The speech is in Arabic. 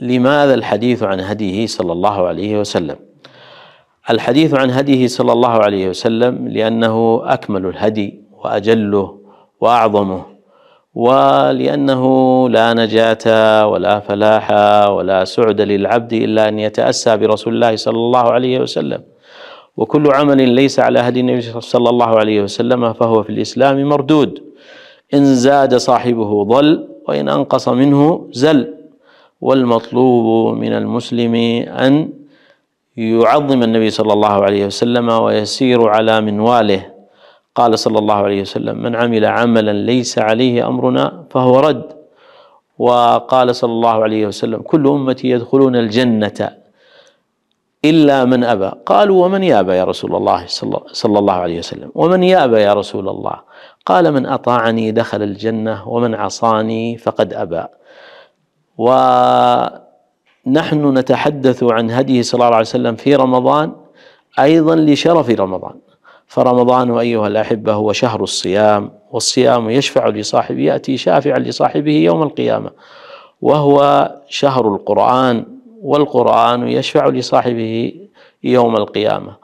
لماذا الحديث عن هديه صلى الله عليه وسلم الحديث عن هديه صلى الله عليه وسلم لأنه أكمل الهدي وأجله وأعظمه ولأنه لا نجاة ولا فلاح ولا سعد للعبد إلا أن يتأسى برسول الله صلى الله عليه وسلم وكل عمل ليس على هدي النبي صلى الله عليه وسلم فهو في الإسلام مردود إن زاد صاحبه ضل وإن أنقص منه زل والمطلوب من المسلم أن يعظم النبي صلى الله عليه وسلم ويسير على منواله قال صلى الله عليه وسلم من عمل عملا ليس عليه أمرنا فهو رد وقال صلى الله عليه وسلم كل أمتي يدخلون الجنة إلا من أبى قالوا ومن يأبى يا رسول الله صلى الله عليه وسلم ومن يأبى يا رسول الله قال من أطاعني دخل الجنة ومن عصاني فقد أبى ونحن نتحدث عن هديه صلى الله عليه وسلم في رمضان ايضا لشرف رمضان فرمضان ايها الاحبه هو شهر الصيام والصيام يشفع لصاحبه ياتي شافعا لصاحبه يوم القيامه وهو شهر القران والقران يشفع لصاحبه يوم القيامه